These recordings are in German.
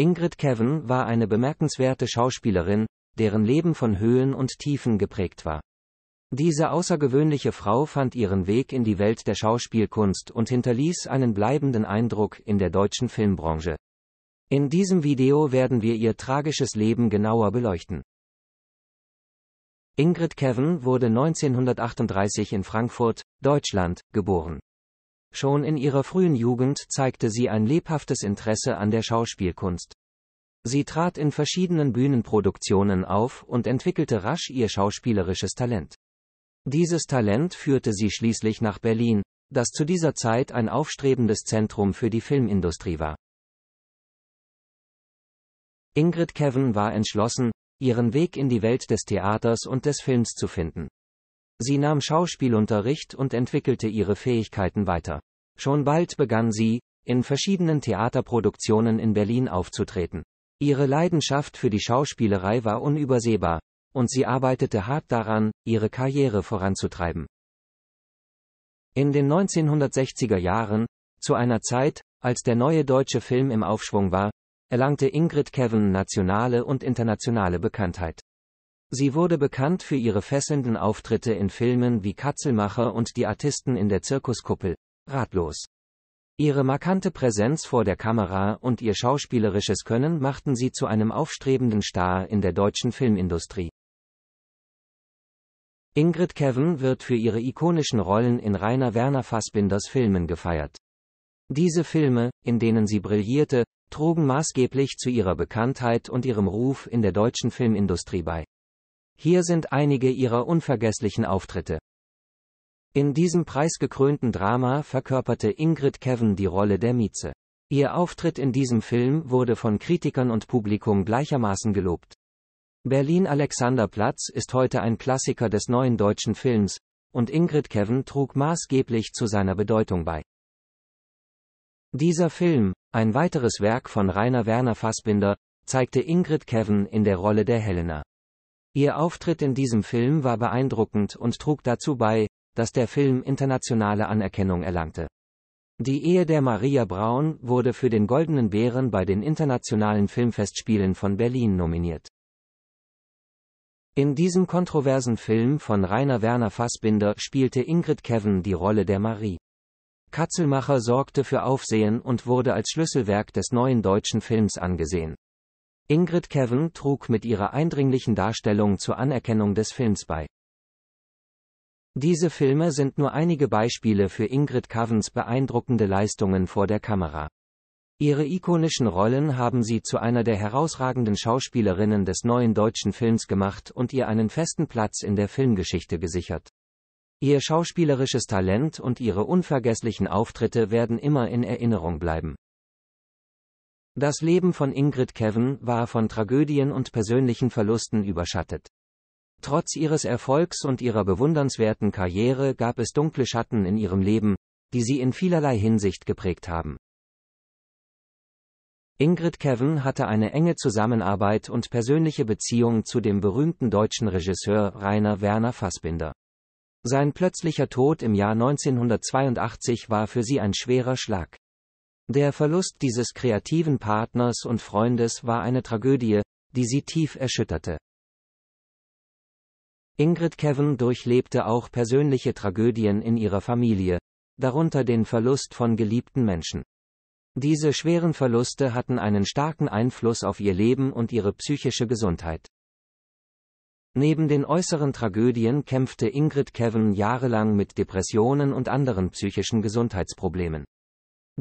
Ingrid Kevin war eine bemerkenswerte Schauspielerin, deren Leben von Höhen und Tiefen geprägt war. Diese außergewöhnliche Frau fand ihren Weg in die Welt der Schauspielkunst und hinterließ einen bleibenden Eindruck in der deutschen Filmbranche. In diesem Video werden wir ihr tragisches Leben genauer beleuchten. Ingrid Kevin wurde 1938 in Frankfurt, Deutschland, geboren. Schon in ihrer frühen Jugend zeigte sie ein lebhaftes Interesse an der Schauspielkunst. Sie trat in verschiedenen Bühnenproduktionen auf und entwickelte rasch ihr schauspielerisches Talent. Dieses Talent führte sie schließlich nach Berlin, das zu dieser Zeit ein aufstrebendes Zentrum für die Filmindustrie war. Ingrid Kevin war entschlossen, ihren Weg in die Welt des Theaters und des Films zu finden. Sie nahm Schauspielunterricht und entwickelte ihre Fähigkeiten weiter. Schon bald begann sie, in verschiedenen Theaterproduktionen in Berlin aufzutreten. Ihre Leidenschaft für die Schauspielerei war unübersehbar, und sie arbeitete hart daran, ihre Karriere voranzutreiben. In den 1960er Jahren, zu einer Zeit, als der neue deutsche Film im Aufschwung war, erlangte Ingrid Kevin nationale und internationale Bekanntheit. Sie wurde bekannt für ihre fesselnden Auftritte in Filmen wie Katzelmacher und Die Artisten in der Zirkuskuppel. Ratlos. Ihre markante Präsenz vor der Kamera und ihr schauspielerisches Können machten sie zu einem aufstrebenden Star in der deutschen Filmindustrie. Ingrid Kevin wird für ihre ikonischen Rollen in Rainer Werner Fassbinders Filmen gefeiert. Diese Filme, in denen sie brillierte, trugen maßgeblich zu ihrer Bekanntheit und ihrem Ruf in der deutschen Filmindustrie bei. Hier sind einige ihrer unvergesslichen Auftritte. In diesem preisgekrönten Drama verkörperte Ingrid Kevin die Rolle der Mieze. Ihr Auftritt in diesem Film wurde von Kritikern und Publikum gleichermaßen gelobt. Berlin Alexanderplatz ist heute ein Klassiker des neuen deutschen Films, und Ingrid Kevin trug maßgeblich zu seiner Bedeutung bei. Dieser Film, ein weiteres Werk von Rainer Werner Fassbinder, zeigte Ingrid Kevin in der Rolle der Helena. Ihr Auftritt in diesem Film war beeindruckend und trug dazu bei, dass der Film internationale Anerkennung erlangte. Die Ehe der Maria Braun wurde für den Goldenen Bären bei den Internationalen Filmfestspielen von Berlin nominiert. In diesem kontroversen Film von Rainer Werner Fassbinder spielte Ingrid Kevin die Rolle der Marie. Katzelmacher sorgte für Aufsehen und wurde als Schlüsselwerk des neuen deutschen Films angesehen. Ingrid Kevin trug mit ihrer eindringlichen Darstellung zur Anerkennung des Films bei. Diese Filme sind nur einige Beispiele für Ingrid Covens beeindruckende Leistungen vor der Kamera. Ihre ikonischen Rollen haben sie zu einer der herausragenden Schauspielerinnen des neuen deutschen Films gemacht und ihr einen festen Platz in der Filmgeschichte gesichert. Ihr schauspielerisches Talent und ihre unvergesslichen Auftritte werden immer in Erinnerung bleiben. Das Leben von Ingrid Kevin war von Tragödien und persönlichen Verlusten überschattet. Trotz ihres Erfolgs und ihrer bewundernswerten Karriere gab es dunkle Schatten in ihrem Leben, die sie in vielerlei Hinsicht geprägt haben. Ingrid Kevin hatte eine enge Zusammenarbeit und persönliche Beziehung zu dem berühmten deutschen Regisseur Rainer Werner Fassbinder. Sein plötzlicher Tod im Jahr 1982 war für sie ein schwerer Schlag. Der Verlust dieses kreativen Partners und Freundes war eine Tragödie, die sie tief erschütterte. Ingrid Kevin durchlebte auch persönliche Tragödien in ihrer Familie, darunter den Verlust von geliebten Menschen. Diese schweren Verluste hatten einen starken Einfluss auf ihr Leben und ihre psychische Gesundheit. Neben den äußeren Tragödien kämpfte Ingrid Kevin jahrelang mit Depressionen und anderen psychischen Gesundheitsproblemen.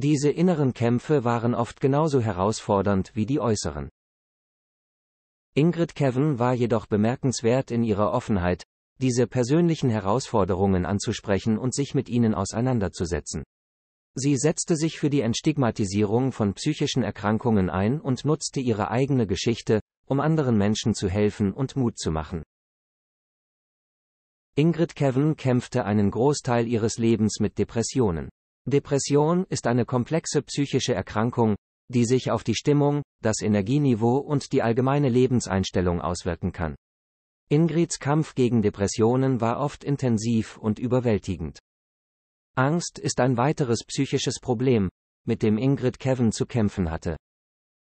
Diese inneren Kämpfe waren oft genauso herausfordernd wie die äußeren. Ingrid Kevin war jedoch bemerkenswert in ihrer Offenheit, diese persönlichen Herausforderungen anzusprechen und sich mit ihnen auseinanderzusetzen. Sie setzte sich für die Entstigmatisierung von psychischen Erkrankungen ein und nutzte ihre eigene Geschichte, um anderen Menschen zu helfen und Mut zu machen. Ingrid Kevin kämpfte einen Großteil ihres Lebens mit Depressionen. Depression ist eine komplexe psychische Erkrankung, die sich auf die Stimmung, das Energieniveau und die allgemeine Lebenseinstellung auswirken kann. Ingrids Kampf gegen Depressionen war oft intensiv und überwältigend. Angst ist ein weiteres psychisches Problem, mit dem Ingrid Kevin zu kämpfen hatte.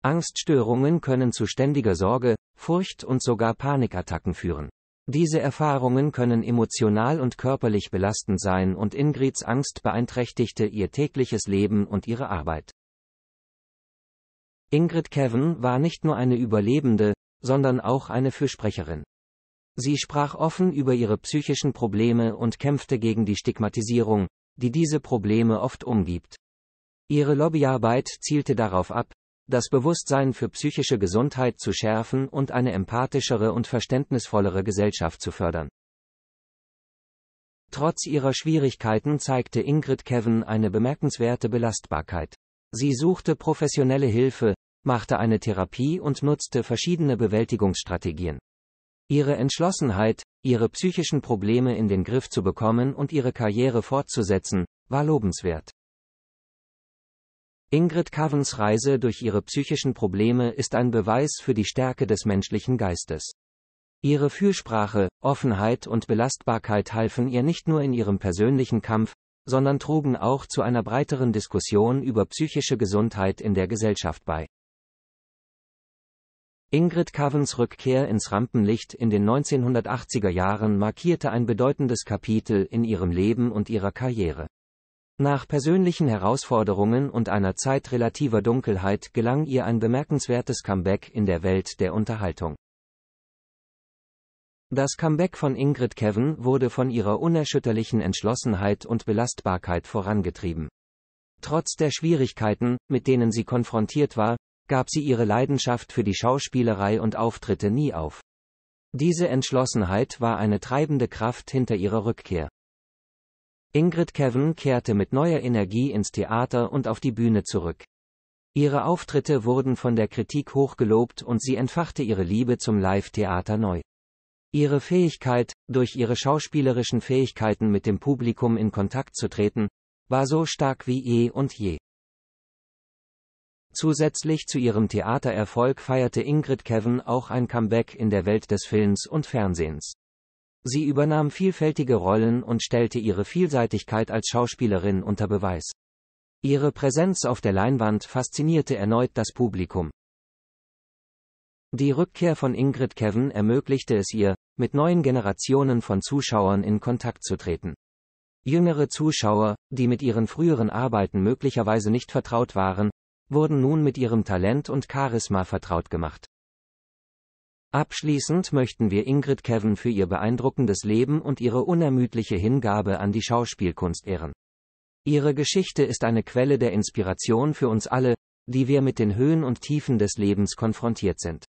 Angststörungen können zu ständiger Sorge, Furcht und sogar Panikattacken führen. Diese Erfahrungen können emotional und körperlich belastend sein und Ingrids Angst beeinträchtigte ihr tägliches Leben und ihre Arbeit. Ingrid Kevin war nicht nur eine Überlebende, sondern auch eine Fürsprecherin. Sie sprach offen über ihre psychischen Probleme und kämpfte gegen die Stigmatisierung, die diese Probleme oft umgibt. Ihre Lobbyarbeit zielte darauf ab, das Bewusstsein für psychische Gesundheit zu schärfen und eine empathischere und verständnisvollere Gesellschaft zu fördern. Trotz ihrer Schwierigkeiten zeigte Ingrid Kevin eine bemerkenswerte Belastbarkeit. Sie suchte professionelle Hilfe, machte eine Therapie und nutzte verschiedene Bewältigungsstrategien. Ihre Entschlossenheit, ihre psychischen Probleme in den Griff zu bekommen und ihre Karriere fortzusetzen, war lobenswert. Ingrid Covens Reise durch ihre psychischen Probleme ist ein Beweis für die Stärke des menschlichen Geistes. Ihre Fürsprache, Offenheit und Belastbarkeit halfen ihr nicht nur in ihrem persönlichen Kampf, sondern trugen auch zu einer breiteren Diskussion über psychische Gesundheit in der Gesellschaft bei. Ingrid Covens Rückkehr ins Rampenlicht in den 1980er Jahren markierte ein bedeutendes Kapitel in ihrem Leben und ihrer Karriere. Nach persönlichen Herausforderungen und einer Zeit relativer Dunkelheit gelang ihr ein bemerkenswertes Comeback in der Welt der Unterhaltung. Das Comeback von Ingrid Kevin wurde von ihrer unerschütterlichen Entschlossenheit und Belastbarkeit vorangetrieben. Trotz der Schwierigkeiten, mit denen sie konfrontiert war, gab sie ihre Leidenschaft für die Schauspielerei und Auftritte nie auf. Diese Entschlossenheit war eine treibende Kraft hinter ihrer Rückkehr. Ingrid Kevin kehrte mit neuer Energie ins Theater und auf die Bühne zurück. Ihre Auftritte wurden von der Kritik hochgelobt und sie entfachte ihre Liebe zum Live-Theater neu. Ihre Fähigkeit, durch ihre schauspielerischen Fähigkeiten mit dem Publikum in Kontakt zu treten, war so stark wie eh und je. Zusätzlich zu ihrem Theatererfolg feierte Ingrid Kevin auch ein Comeback in der Welt des Films und Fernsehens. Sie übernahm vielfältige Rollen und stellte ihre Vielseitigkeit als Schauspielerin unter Beweis. Ihre Präsenz auf der Leinwand faszinierte erneut das Publikum. Die Rückkehr von Ingrid Kevin ermöglichte es ihr, mit neuen Generationen von Zuschauern in Kontakt zu treten. Jüngere Zuschauer, die mit ihren früheren Arbeiten möglicherweise nicht vertraut waren, wurden nun mit ihrem Talent und Charisma vertraut gemacht. Abschließend möchten wir Ingrid Kevin für ihr beeindruckendes Leben und ihre unermüdliche Hingabe an die Schauspielkunst ehren. Ihre Geschichte ist eine Quelle der Inspiration für uns alle, die wir mit den Höhen und Tiefen des Lebens konfrontiert sind.